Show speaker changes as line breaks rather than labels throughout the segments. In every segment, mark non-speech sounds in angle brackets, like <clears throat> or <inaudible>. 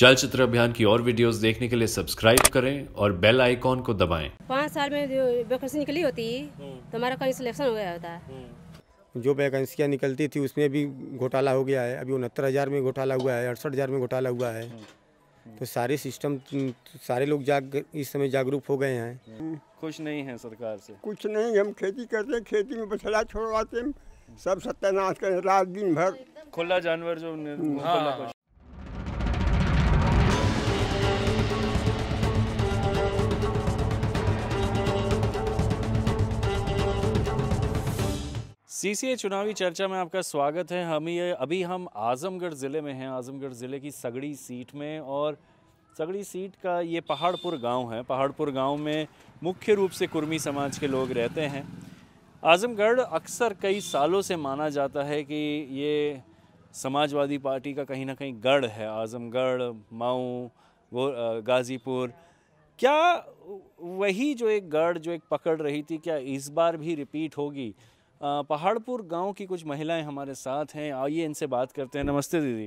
चलचित्र अभियान की और वीडियोस देखने के लिए सब्सक्राइब करें और बेल आइकॉन को दबाएं।
पाँच साल में जो वैकेंसी निकली होती तो हमारा कहीं सिलेक्शन हो गया होता
हम्म। जो वैकेंसियाँ निकलती थी उसमें भी घोटाला हो गया है अभी उनहत्तर हज़ार में घोटाला हुआ है अड़सठ हज़ार में घोटाला हुआ है तो सारे सिस्टम सारे लोग जाग इस समय जागरूक हो गए हैं
खुश नहीं है सरकार से
कुछ नहीं हम खेती करते हैं खेती में बछड़ा छोड़वाते हैं सब सत्यानाश कर रात दिन भर
खुला जानवर जो
हम्म। हाँ,
सीसीए चुनावी चर्चा में आपका स्वागत है हम ये अभी हम आज़मगढ़ ज़िले में हैं आज़मगढ़ ज़िले की सगड़ी सीट में और सगड़ी सीट का ये पहाड़पुर गांव है पहाड़पुर गांव में मुख्य रूप से कुर्मी समाज के लोग रहते हैं आज़मगढ़ अक्सर कई सालों से माना जाता है कि ये समाजवादी पार्टी का कहीं ना कहीं गढ़ है आज़मगढ़ मऊ गाज़ीपुर क्या वही जो एक गढ़ जो एक पकड़ रही थी क्या इस बार भी रिपीट होगी पहाड़पुर गांव की कुछ महिलाएं हमारे साथ हैं आइए इनसे बात करते हैं नमस्ते दीदी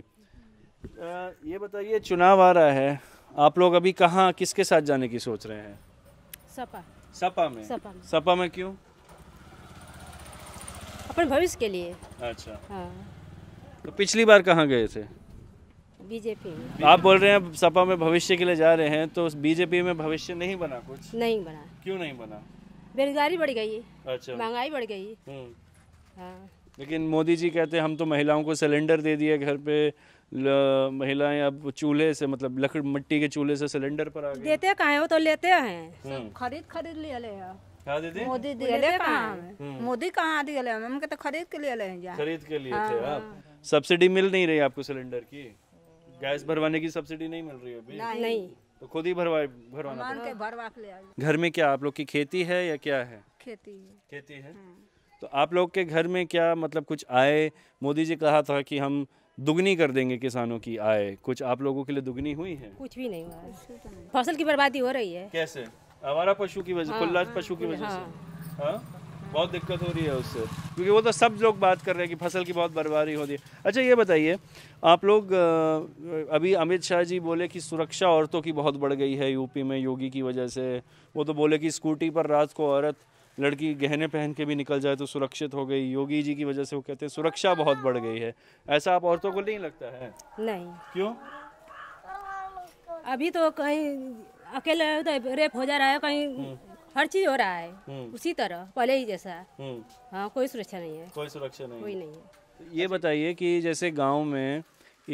ये बताइए चुनाव आ रहा है आप लोग अभी कहाँ किसके साथ जाने की सोच रहे हैं सपा सपा में सपा में, सपा में क्यों
अपने भविष्य के लिए अच्छा हाँ।
तो पिछली बार कहाँ गए थे
बीजेपी आप बोल रहे
हैं सपा में भविष्य के लिए जा रहे हैं तो बीजेपी में भविष्य नहीं बना कुछ
नहीं बना क्यों नहीं बना बेरोजगारी बढ़ गई है अच्छा महंगाई बढ़ गई है हम्म। हाँ
लेकिन मोदी जी कहते हैं हम तो महिलाओं को सिलेंडर दे दिए घर पे महिलाएं अब चूल्हे से मतलब लकड़ मिट्टी के चूल्हे से सिलेंडर पर आ
देते कहा वो तो लेते हैं हम्म। खरीद खरीद ले
ले मोदी दिए कहाँ हम्म।
मोदी कहाँ दिए हम तो खरीद के लिए ले खरीद के लिए थे आप हाँ।
सब्सिडी मिल नहीं रही आपको सिलेंडर की गैस भरवाने की सब्सिडी नहीं मिल रही है नहीं तो खुद ही भरवा भरवाना मान
के भरवा के ले
घर में क्या आप लोग की खेती है या क्या है
खेती है
खेती है हाँ। तो आप लोग के घर में क्या मतलब कुछ आए मोदी जी कहा था कि हम दुगनी कर देंगे किसानों की आय कुछ आप लोगों के लिए दुगनी हुई है
कुछ भी नहीं हुआ तो फसल की बर्बादी हो रही है कैसे
आवारा पशु की वजह खुल्ला हाँ। पशु की हाँ। वजह
से
हाँ बहुत दिक्कत हो रही है उससे क्योंकि वो तो सब लोग बात कर रहे हैं कि फसल की बहुत बर्बादी हो रही है अच्छा ये बताइए आप लोग अभी अमित शाह जी बोले कि सुरक्षा औरतों की बहुत बढ़ गई है यूपी में योगी की वजह से वो तो बोले कि स्कूटी पर रात को औरत लड़की गहने पहन के भी निकल जाए तो सुरक्षित हो गई योगी जी की वजह से वो कहते हैं सुरक्षा बहुत बढ़ गई है ऐसा आप औरतों को नहीं लगता है
नहीं क्यों अभी तो कहीं अकेले रेप हो जा रहा है कहीं हम्म। हर चीज हो रहा है हम्म। उसी तरह पहले ही जैसा हम्म। हाँ कोई सुरक्षा नहीं है
कोई सुरक्षा नहीं कोई नहीं है तो ये बताइए कि जैसे गांव में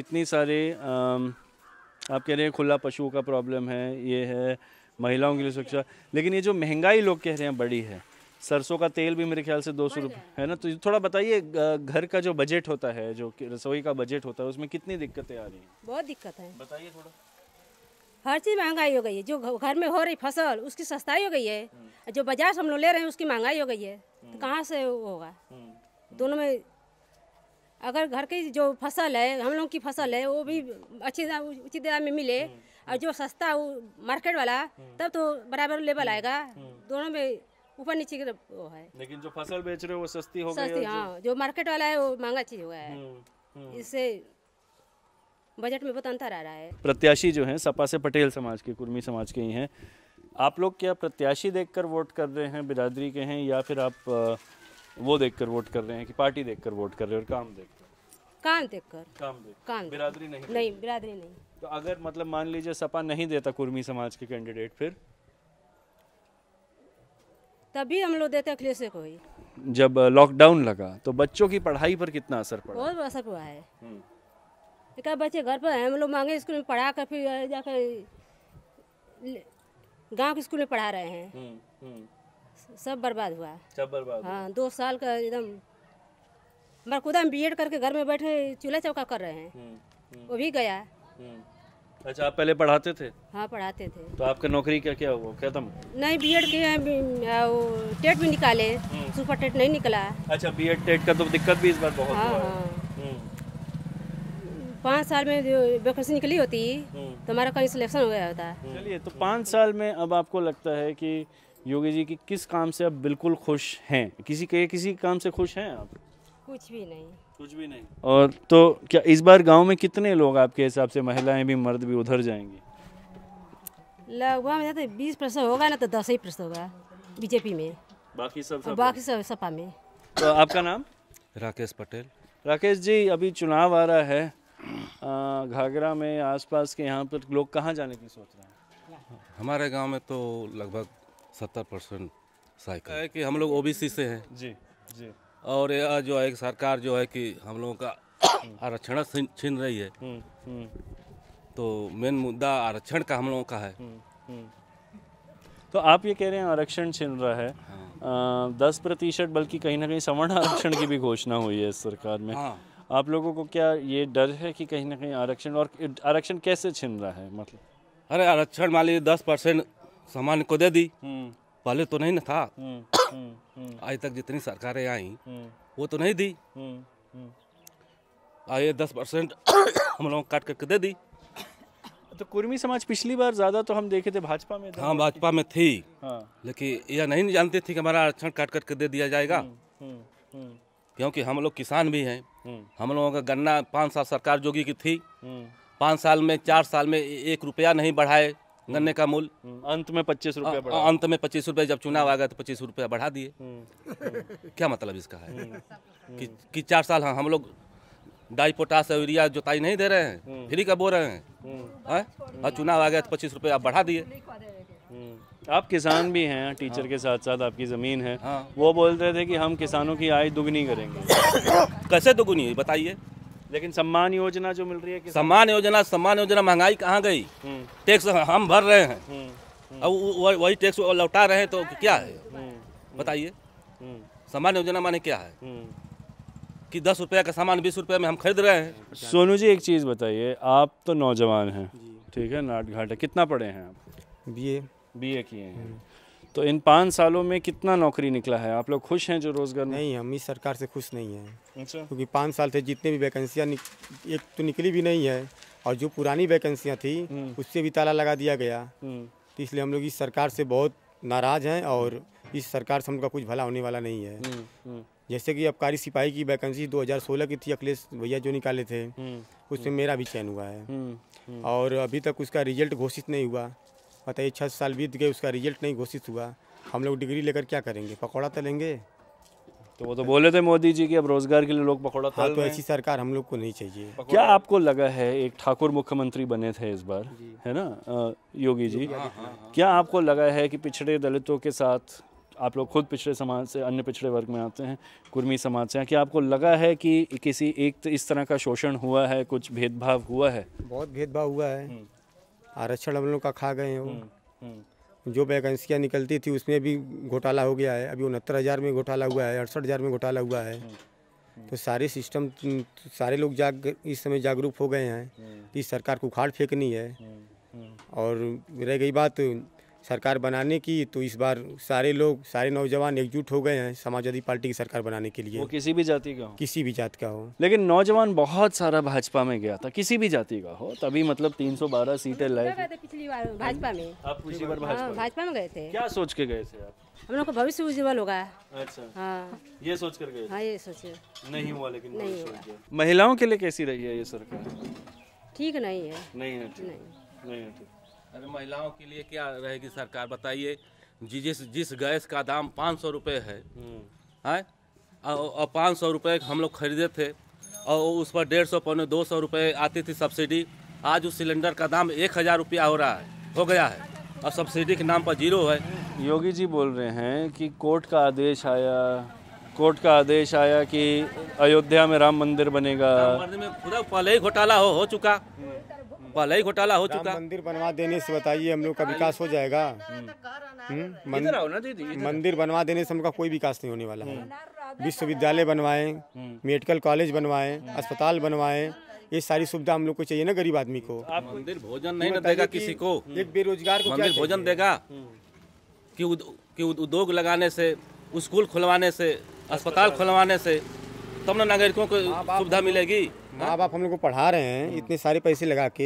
इतनी सारे आप कह रहे हैं खुला पशुओं का प्रॉब्लम है ये है महिलाओं के लिए सुरक्षा लेकिन ये जो महंगाई लोग कह रहे हैं बड़ी है सरसों का तेल भी मेरे ख्याल से दो सौ रुपये है ना तो थोड़ा बताइए घर का जो बजट होता है जो रसोई का बजट होता है उसमें कितनी दिक्कतें आ रही हैं
बहुत दिक्कत है बताइए थोड़ा हर चीज़ महंगाई हो गई है जो घर में हो रही फसल उसकी सस्ताई हो गई है हम्म। जो बाजार से हम लोग ले रहे हैं उसकी महंगाई हो गई है तो हम्म। कहाँ से होगा हम्म। दोनों में अगर घर की जो फसल है हम लोग की फसल है वो भी अच्छी उचित दाम में मिले और जो सस्ता वो मार्केट वाला तब तो बराबर लेवल आएगा दोनों में ऊपर नीचे की वो है
लेकिन जो फसल बेच रहे हो वो सस्ती हो सस्ती हाँ
जो मार्केट वाला है वो महंगा चीज हुआ है इससे बजट में बहुत अंतर आ रहा है
प्रत्याशी जो हैं सपा से पटेल समाज के कुर्मी समाज के ही हैं आप लोग क्या प्रत्याशी देखकर वोट कर रहे हैं बिरादरी के हैं या फिर आप वो देखकर वोट कर रहे हैं कि पार्टी देखकर वोट कर रहे हैं और काम देख
काम देखकर काम देख काम बिरादरी नहीं नहीं बिरादरी नहीं तो
अगर मतलब मान लीजिए सपा नहीं देता कुर्मी समाज के कैंडिडेट फिर
तभी हम लोग देते अखिलेश को ही
जब लॉकडाउन लगा तो बच्चों की पढ़ाई पर कितना असर पड़ा बहुत
असर हुआ है हम्म। क्या बच्चे घर पर हम लोग मांगे स्कूल में पढ़ा कर फिर जाकर गांव के स्कूल में पढ़ा रहे हैं हम्म, हम्म। सब बर्बाद हुआ सब बर्बाद हाँ दो साल का एकदम मरकुदा में बी करके घर में बैठे चूल्हा चौका कर रहे हैं हम्म, वो भी गया
अच्छा आप पहले पढ़ाते थे
हाँ पढ़ाते थे
तो आपका नौकरी क्या क्या हुआ खत्म
नहीं बी एड के टेट भी निकाले सुपर टेट नहीं निकला
अच्छा बी एड टेट का तो दिक्कत भी इस बार
बहुत हाँ, हुआ हाँ। पाँच साल में वैकेंसी निकली होती हम्म। तो हमारा कहीं सिलेक्शन हो गया होता
चलिए तो पाँच साल में अब आपको लगता है कि योगी जी की किस काम से आप बिल्कुल खुश हैं किसी के किसी काम से खुश हैं आप
कुछ भी नहीं कुछ भी नहीं
और तो क्या इस बार गांव में कितने लोग आपके हिसाब से महिलाएं भी मर्द भी उधर जाएंगे
लगभग बीस प्रतिशत होगा ना तो दस ही प्रतिशत होगा बीजेपी में बाकी सब सपा बाकी सब सपा में
तो आपका नाम राकेश पटेल राकेश जी अभी चुनाव आ रहा है घाघरा में आसपास के यहाँ पर लोग कहाँ जाने की सोच रहे
हैं हमारे गांव में तो लगभग सत्तर परसेंट साइकिल है कि हम लोग ओबीसी से हैं जी जी और यह जो है सरकार जो है कि हम लोगों का <coughs> आरक्षण छीन रही है हम्म, हम्म। तो
मेन मुद्दा आरक्षण का हम लोगों का है हम्म, तो आप ये कह रहे हैं आरक्षण छिन रहा है हाँ। आ, दस प्रतिशत बल्कि कहीं ना कहीं सवर्ण आरक्षण की भी घोषणा हुई है इस सरकार में हाँ। आप लोगों को क्या ये डर है कि कहीं ना कहीं आरक्षण और आरक्षण कैसे छिन रहा है मतलब अरे आरक्षण मान लीजिए दस परसेंट सामान को दे दी हम्म। पहले
तो नहीं ना था हम्म, हम्म, आज तक जितनी सरकारें आई वो तो नहीं दी आइए दस परसेंट हम लोग काट करके दे दी
तो कुर्मी समाज पिछली बार ज्यादा तो हम देखे थे भाजपा में
हाँ भाजपा में थी हाँ। लेकिन यह नहीं जानते थे कि हमारा आरक्षण काट करके दे दिया जाएगा हुँ,
हुँ, हुँ।
क्योंकि हम लोग किसान भी हैं हम्म। हम लोगों का गन्ना पाँच साल सरकार जोगी की थी हम्म। पाँच साल में चार साल में एक रुपया नहीं बढ़ाए हम्म। गन्ने का मूल अंत में पच्चीस रुपया अंत में पच्चीस रुपया जब चुनाव आ गया तो पच्चीस रुपया बढ़ा दिए <laughs> क्या मतलब इसका है कि, चार साल हाँ हम लोग डाई पोटास यूरिया जोताई नहीं दे रहे हैं फ्री का बो रहे हैं
हाँ? और चुनाव आ गया तो पच्चीस रुपया बढ़ा दिए आप किसान भी हैं टीचर हाँ। के साथ साथ आपकी ज़मीन है हाँ। वो बोल रहे थे कि हम किसानों की आय दुगनी करेंगे <coughs> कैसे दुगनी बताइए लेकिन सम्मान योजना जो मिल रही है सम्मान योजना सम्मान योजना महंगाई
कहाँ गई हम्म। टैक्स हम भर रहे हैं हम्म, हम्म। अब वही टैक्स लौटा रहे हैं तो क्या है बताइए सम्मान योजना माने क्या है कि दस रुपये का सामान बीस रुपये में हम खरीद रहे हैं
सोनू जी एक चीज़ बताइए आप तो नौजवान हैं ठीक है नाट घाट है कितना पढ़े हैं आप बी बी ए किए हैं तो इन पाँच
सालों में कितना नौकरी निकला है आप लोग खुश हैं जो रोजगार नहीं हम इस सरकार से खुश नहीं हैं अच्छा। क्योंकि पाँच साल से जितने भी वैकेंसियाँ एक तो निकली भी नहीं है और जो पुरानी वैकेंसियाँ थी हम्म। उससे भी ताला लगा दिया गया हम्म। तो इसलिए हम लोग इस सरकार से बहुत नाराज हैं और इस सरकार से हमका कुछ भला होने वाला नहीं है हम्म, जैसे कि अबकारी सिपाही की वैकेंसी 2016 की थी अखिलेश भैया जो निकाले थे उसमें मेरा भी चयन हुआ है और अभी तक उसका रिजल्ट घोषित नहीं हुआ बताइए छः साल बीत गए उसका रिजल्ट नहीं घोषित हुआ हम लोग डिग्री लेकर क्या करेंगे पकौड़ा तलेंगे तो, तो वो तो बोले
थे मोदी जी कि अब रोजगार के लिए लोग
पकौड़ा हाँ, तो ऐसी सरकार हम लोग को नहीं चाहिए
क्या आपको लगा है एक ठाकुर मुख्यमंत्री बने थे इस बार है ना योगी जी क्या आपको लगा है कि पिछड़े दलितों के साथ आप लोग खुद पिछड़े समाज से अन्य पिछड़े वर्ग में आते हैं कुर्मी समाज से क्या आपको लगा है कि किसी एक इस तरह का शोषण हुआ है कुछ भेदभाव हुआ है
बहुत भेदभाव हुआ है हम्म। आरक्षण हम लोग का खा गए हैं वो हम्म, हम्म। जो वैकेंसियाँ निकलती थी उसमें भी घोटाला हो गया है अभी उनहत्तर हज़ार में घोटाला हुआ है अड़सठ हज़ार में घोटाला हुआ है हम्म, तो सारे सिस्टम सारे लोग जाग इस समय जागरूक हो गए हैं कि सरकार को उखाड़ फेंकनी है और रह गई बात सरकार बनाने की तो इस बार सारे लोग सारे नौजवान एकजुट हो गए हैं समाजवादी पार्टी की सरकार बनाने के लिए वो किसी भी जाति का हो किसी भी जात का हो लेकिन नौजवान बहुत सारा भाजपा में गया था किसी भी जाति का
हो तभी मतलब 312 सीटें तो लाए
पिछली बार भाजपा में आप पिछली बार हाँ, भाजपा में गए थे क्या
सोच के गए थे आप
हम लोग का भविष्य उज्जवल होगा अच्छा हाँ।
ये सोच कर गए हाँ ये सोचे नहीं हुआ लेकिन नहीं महिलाओं के लिए कैसी रही है ये सरकार
ठीक नहीं है
नहीं है ठीक नहीं है ठीक
अरे महिलाओं के लिए क्या रहेगी सरकार बताइए जिस जिस गैस का दाम पाँच सौ रुपये है हम्म। और पाँच सौ रुपये हम लोग खरीदे थे और उस पर डेढ़ सौ पौने दो सौ रुपये आती थी सब्सिडी आज उस सिलेंडर का दाम एक हज़ार रुपया हो रहा है हो गया है और सब्सिडी के नाम पर जीरो है
योगी जी बोल रहे हैं कि कोर्ट का आदेश आया कोर्ट का आदेश आया कि अयोध्या में राम मंदिर बनेगा राम मंदिर में
पूरा
पहले ही घोटाला हो हो चुका हम्म। पहले ही घोटाला हो चुका
मंदिर बनवा देने से बताइए हम लोग का विकास हो जाएगा हम्म। हम्म? मंदिर बनवा देने से हमका कोई विकास नहीं होने वाला है हम्म। विश्वविद्यालय बनवाए मेडिकल कॉलेज बनवाए अस्पताल बनवाए ये सारी सुविधा हम लोग को चाहिए ना गरीब आदमी को
आप मंदिर भोजन नहीं ना देगा किसी को एक बेरोजगार को मंदिर भोजन देगा कि उद, कि उद्योग लगाने से स्कूल खुलवाने से अस्पताल खुलवाने से तब ना नागरिकों को सुविधा तो मिलेगी
माँ बाप हम लोग को पढ़ा रहे हैं हाँ। इतने सारे पैसे लगा के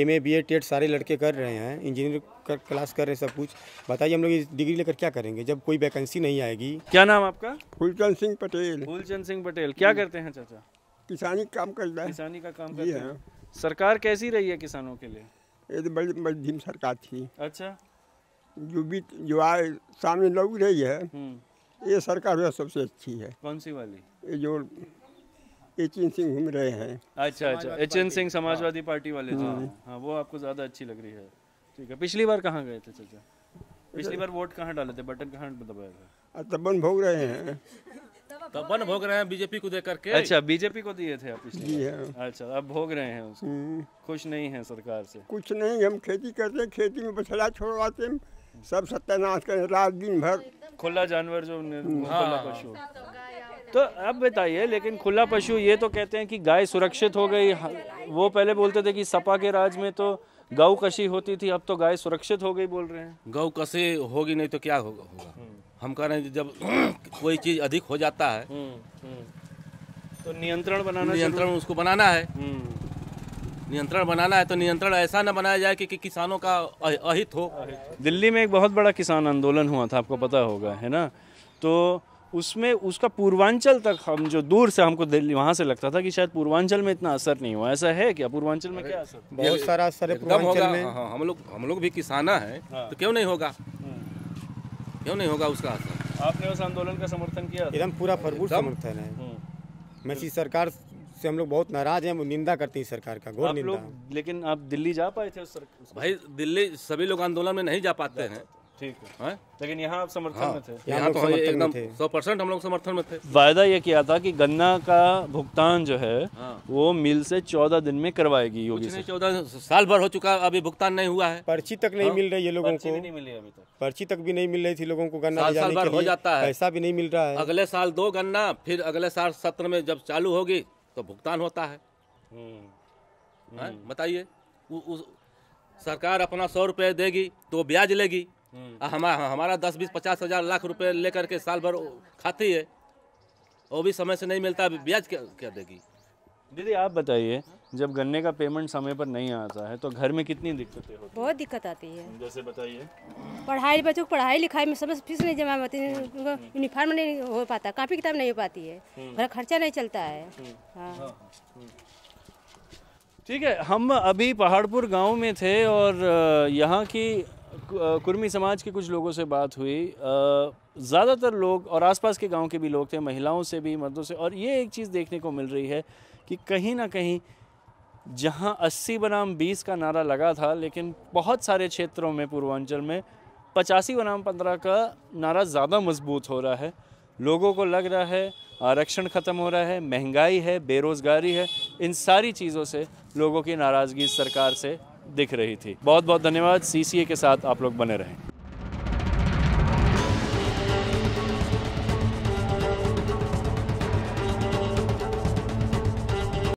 एम ए बी एड सारे लड़के कर रहे हैं इंजीनियर कर, क्लास कर रहे हैं सब कुछ बताइए हम लोग इस डिग्री लेकर क्या करेंगे जब कोई वैकेंसी नहीं आएगी क्या नाम आपका फूलचंद सिंह पटेल फूलचंद
सिंह पटेल क्या हम्म। करते हैं चाचा किसानी काम कर है किसानी का काम करते हैं हाँ। सरकार कैसी रही है किसानों के लिए
ये तो बड़ी मध्यम सरकार थी अच्छा जो भी जो आए सामने लग रही है हम्म। ये सरकार सबसे अच्छी है कौन सी वाली ये जो एचिन सिंह घूम रहे हैं अच्छा अच्छा एचिन सिंह
समाजवादी हाँ। पार्टी वाले जो हाँ, हाँ।, हाँ वो आपको ज़्यादा अच्छी लग रही है ठीक है पिछली बार कहाँ गए थे चाचा पिछली बार वोट कहाँ डाले थे बटन कहाँ दबाया था
तबन भोग रहे हैं
तबन
भोग रहे हैं बीजेपी को देकर
के अच्छा बीजेपी को दिए थे आप पिछली अच्छा अब भोग रहे हैं उसको हम्म। खुश नहीं है सरकार से कुछ
नहीं हम खेती करते हैं खेती में बछड़ा छोड़वाते हैं सब सत्यानाश कर रात दिन भर
खुला जानवर जो खुला पशु तो अब बताइए लेकिन खुला पशु ये तो कहते हैं कि गाय सुरक्षित हो गई हाँ, वो पहले बोलते थे कि सपा के राज में तो गऊ कशी होती थी अब तो गाय सुरक्षित हो गई बोल रहे हैं गौ कशी होगी नहीं तो क्या होगा हम्म।
हम कह रहे हैं जब <clears throat> कोई चीज अधिक हो जाता है हम्म,
हम्म। तो नियंत्रण बनाना नियंत्रण उसको बनाना
है नियंत्रण बनाना है तो नियंत्रण ऐसा ना बनाया जाए कि, कि किसानों का अहित हो
दिल्ली में एक बहुत बड़ा किसान आंदोलन हुआ था आपको पता होगा है ना तो उसमें उसका पूर्वांचल तक हम जो दूर से हमको वहाँ से लगता था कि शायद पूर्वांचल में इतना असर नहीं हुआ ऐसा है क्या पूर्वांचल में
क्या असर बहुत सारा असर है पूर्वांचल
में हाँ,
हाँ, हम लोग हम लोग भी किसाना है हाँ। तो क्यों नहीं होगा हम्म। क्यों नहीं होगा
उसका असर
आपने उस आंदोलन का समर्थन किया एकदम
पूरा भरपूर समर्थन है हम्म। मैं सरकार से हम लोग बहुत नाराज हैं निंदा करते हैं सरकार का घोर निंदा
लेकिन आप दिल्ली जा पाए थे
भाई दिल्ली सभी लोग आंदोलन में नहीं जा पाते हैं ठीक है, लेकिन यहाँ आप समर्थन हाँ। में थे यहाँ तो, तो एकदम सौ परसेंट हम लोग समर्थन में थे
वायदा ये किया था कि गन्ना का भुगतान जो है हाँ। वो मिल से चौदह दिन में करवाएगी योगी से
चौदह साल भर हो चुका अभी भुगतान नहीं हुआ है पर्ची तक नहीं हाँ। मिल रही है लोगों को नहीं मिली अभी तक पर्ची तक भी नहीं मिल रही थी लोगों को गन्ना साल भर हो जाता है ऐसा भी नहीं मिल रहा है
अगले साल दो गन्ना फिर अगले साल सत्र में जब चालू होगी तो भुगतान होता है
हम्म।
हम्म। बताइए सरकार अपना सौ रुपए देगी तो ब्याज लेगी हमारा हमारा दस बीस पचास हज़ार लाख रुपए लेकर के साल भर खाती है वो भी समय से नहीं मिलता ब्याज क्या क्या देगी
दीदी आप बताइए जब गन्ने का पेमेंट समय पर नहीं आता है तो घर में कितनी दिक्कतें होती हैं
बहुत दिक्कत आती है जैसे बताइए पढ़ाई बच्चों को पढ़ाई लिखाई में समय से फीस नहीं जमा पाती यूनिफॉर्म नहीं हो पाता कापी किताब नहीं हो पाती है हम्म। घर खर्चा नहीं चलता है हम्म। हाँ। हाँ,
हाँ। ठीक है हम अभी पहाड़पुर गांव में थे और यहाँ की कुर्मी समाज के कुछ लोगों से बात हुई ज़्यादातर लोग और आसपास के गांव के भी लोग थे महिलाओं से भी मर्दों से और ये एक चीज़ देखने को मिल रही है कि कहीं ना कहीं जहां 80 बनाम 20 का नारा लगा था लेकिन बहुत सारे क्षेत्रों में पूर्वांचल में पचासी बनाम पंद्रह का नारा ज़्यादा मजबूत हो रहा है लोगों को लग रहा है आरक्षण ख़त्म हो रहा है महंगाई है बेरोज़गारी है इन सारी चीज़ों से लोगों की नाराज़गी सरकार से दिख रही थी बहुत बहुत धन्यवाद सी के साथ आप लोग बने रहें